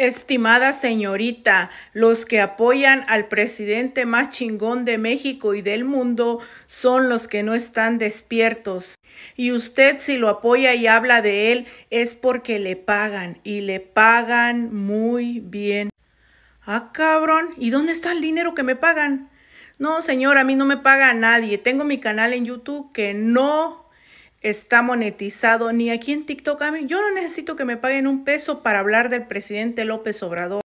Estimada señorita, los que apoyan al presidente más chingón de México y del mundo son los que no están despiertos. Y usted si lo apoya y habla de él es porque le pagan y le pagan muy bien. Ah, cabrón, ¿y dónde está el dinero que me pagan? No, señor, a mí no me paga nadie. Tengo mi canal en YouTube que no está monetizado, ni aquí en TikTok. yo no necesito que me paguen un peso para hablar del presidente López Obrador.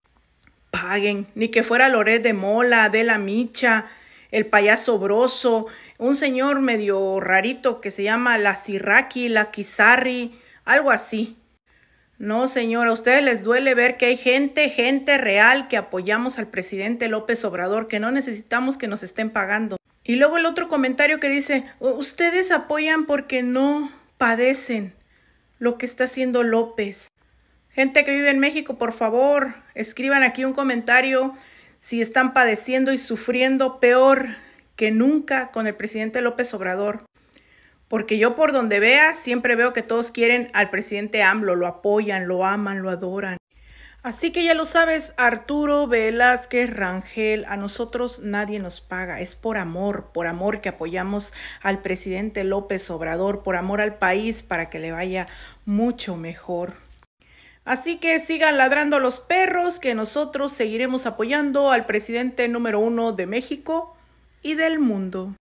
Paguen, ni que fuera Loret de Mola, de la Micha, el payaso Broso, un señor medio rarito que se llama la Siraki, la Kizarri, algo así. No, señora, a ustedes les duele ver que hay gente, gente real que apoyamos al presidente López Obrador, que no necesitamos que nos estén pagando. Y luego el otro comentario que dice, ustedes apoyan porque no padecen lo que está haciendo López. Gente que vive en México, por favor, escriban aquí un comentario si están padeciendo y sufriendo peor que nunca con el presidente López Obrador. Porque yo por donde vea, siempre veo que todos quieren al presidente AMLO, lo apoyan, lo aman, lo adoran. Así que ya lo sabes, Arturo Velázquez Rangel, a nosotros nadie nos paga, es por amor, por amor que apoyamos al presidente López Obrador, por amor al país para que le vaya mucho mejor. Así que sigan ladrando los perros, que nosotros seguiremos apoyando al presidente número uno de México y del mundo.